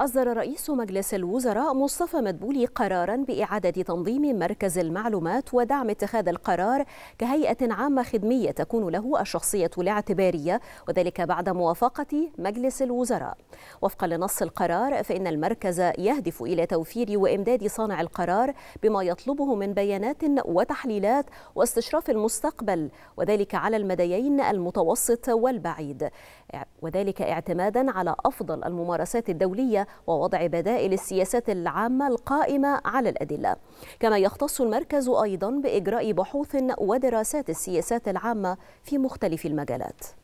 أصدر رئيس مجلس الوزراء مصطفى مدبولي قرارا بإعادة تنظيم مركز المعلومات ودعم اتخاذ القرار كهيئة عامة خدمية تكون له الشخصية الاعتبارية وذلك بعد موافقة مجلس الوزراء وفقا لنص القرار فإن المركز يهدف إلى توفير وإمداد صانع القرار بما يطلبه من بيانات وتحليلات واستشراف المستقبل وذلك على المديين المتوسط والبعيد وذلك اعتمادا على أفضل الممارسات الدولية ووضع بدائل السياسات العامة القائمة على الأدلة كما يختص المركز أيضا بإجراء بحوث ودراسات السياسات العامة في مختلف المجالات